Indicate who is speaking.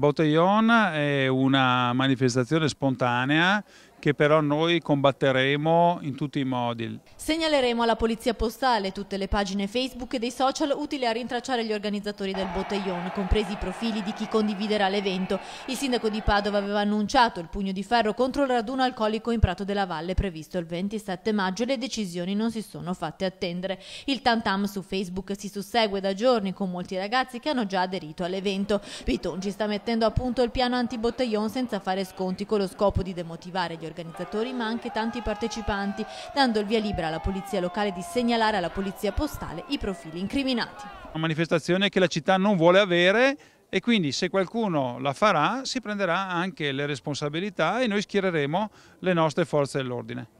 Speaker 1: Botteion è una manifestazione spontanea che però noi combatteremo in tutti i modi.
Speaker 2: Segnaleremo alla Polizia Postale tutte le pagine Facebook e dei social utili a rintracciare gli organizzatori del botteglione, compresi i profili di chi condividerà l'evento. Il sindaco di Padova aveva annunciato il pugno di ferro contro il raduno alcolico in Prato della Valle previsto il 27 maggio e le decisioni non si sono fatte attendere. Il tantam su Facebook si sussegue da giorni con molti ragazzi che hanno già aderito all'evento. Piton ci sta mettendo a punto il piano anti-botteglione senza fare sconti con lo scopo di demotivare gli organizzatori organizzatori ma anche tanti partecipanti, dando il via libera alla polizia locale di segnalare alla polizia postale i profili incriminati.
Speaker 1: Una manifestazione che la città non vuole avere e quindi se qualcuno la farà si prenderà anche le responsabilità e noi schiereremo le nostre forze dell'ordine.